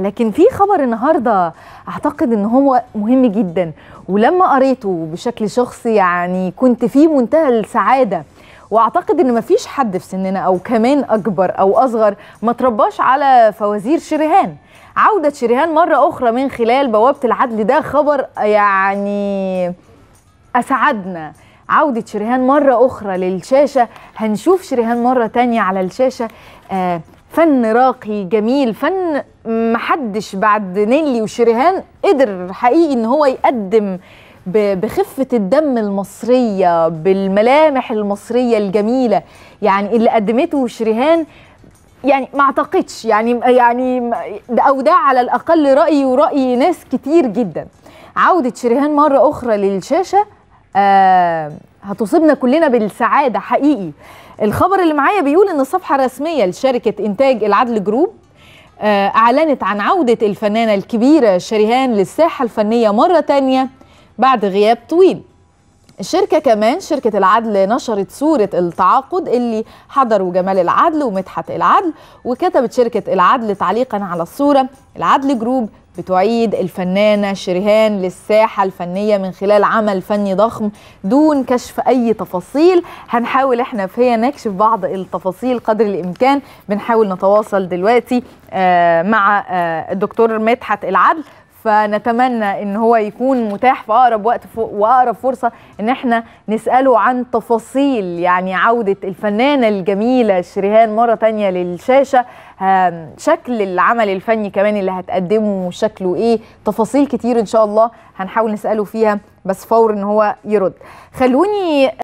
لكن في خبر النهارده اعتقد ان هو مهم جدا ولما قريته بشكل شخصي يعني كنت في منتهى السعاده واعتقد ان مفيش حد في سننا او كمان اكبر او اصغر ما ترباش على فوازير شريهان عوده شريهان مره اخرى من خلال بوابه العدل ده خبر يعني اسعدنا عودة شريهان مرة أخرى للشاشة هنشوف شريهان مرة تانية على الشاشة آه فن راقي جميل فن محدش بعد نيلي وشريهان قدر حقيقي ان هو يقدم بخفة الدم المصرية بالملامح المصرية الجميلة يعني اللي قدمته شريهان يعني ما اعتقدش يعني يعني او ده على الاقل رايي وراي ناس كتير جدا عوده شريهان مره اخرى للشاشه آه هتصيبنا كلنا بالسعاده حقيقي الخبر اللي معايا بيقول ان الصفحه الرسميه لشركه انتاج العدل جروب آه، اعلنت عن عوده الفنانه الكبيره شريهان للساحه الفنيه مره ثانيه بعد غياب طويل الشركة كمان شركة العدل نشرت صورة التعاقد اللي حضروا جمال العدل ومدحت العدل وكتبت شركة العدل تعليقا على الصورة العدل جروب بتعيد الفنانة شريهان للساحة الفنية من خلال عمل فني ضخم دون كشف أي تفاصيل هنحاول احنا في هي نكشف بعض التفاصيل قدر الإمكان بنحاول نتواصل دلوقتي آه، مع آه، الدكتور مدحت العدل فنتمنى ان هو يكون متاح في اقرب وقت واقرب فرصه ان احنا نساله عن تفاصيل يعني عوده الفنانه الجميله شريهان مره تانية للشاشه شكل العمل الفني كمان اللي هتقدمه شكله ايه تفاصيل كتير ان شاء الله هنحاول نساله فيها بس فور ان هو يرد خلوني